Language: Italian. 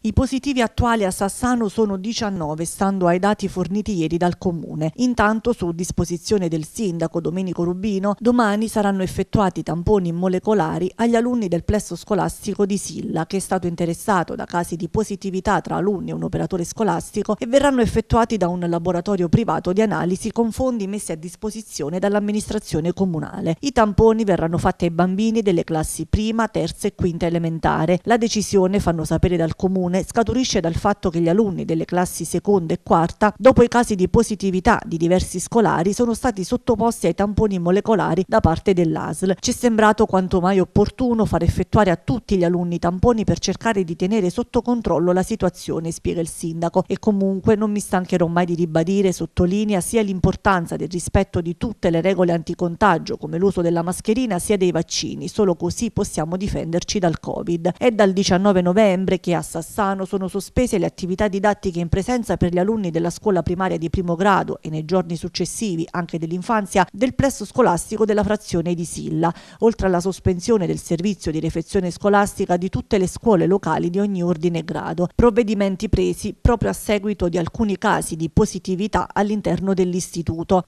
I positivi attuali a Sassano sono 19, stando ai dati forniti ieri dal Comune. Intanto, su disposizione del sindaco Domenico Rubino, domani saranno effettuati tamponi molecolari agli alunni del plesso scolastico di Silla, che è stato interessato da casi di positività tra alunni e un operatore scolastico, e verranno effettuati da un laboratorio privato di analisi con fondi messi a disposizione dall'amministrazione comunale. I tamponi verranno fatti ai bambini delle classi prima, terza e quinta elementare. La decisione, fanno sapere dal Comune, comune scaturisce dal fatto che gli alunni delle classi seconda e quarta, dopo i casi di positività di diversi scolari, sono stati sottoposti ai tamponi molecolari da parte dell'ASL. Ci è sembrato quanto mai opportuno far effettuare a tutti gli alunni i tamponi per cercare di tenere sotto controllo la situazione, spiega il sindaco, e comunque non mi stancherò mai di ribadire, sottolinea, sia l'importanza del rispetto di tutte le regole anticontagio, come l'uso della mascherina, sia dei vaccini, solo così possiamo difenderci dal Covid. È dal 19 novembre che a Sassari Bassano sono sospese le attività didattiche in presenza per gli alunni della scuola primaria di primo grado e nei giorni successivi, anche dell'infanzia, del plesso scolastico della frazione di Silla, oltre alla sospensione del servizio di refezione scolastica di tutte le scuole locali di ogni ordine e grado, provvedimenti presi proprio a seguito di alcuni casi di positività all'interno dell'istituto.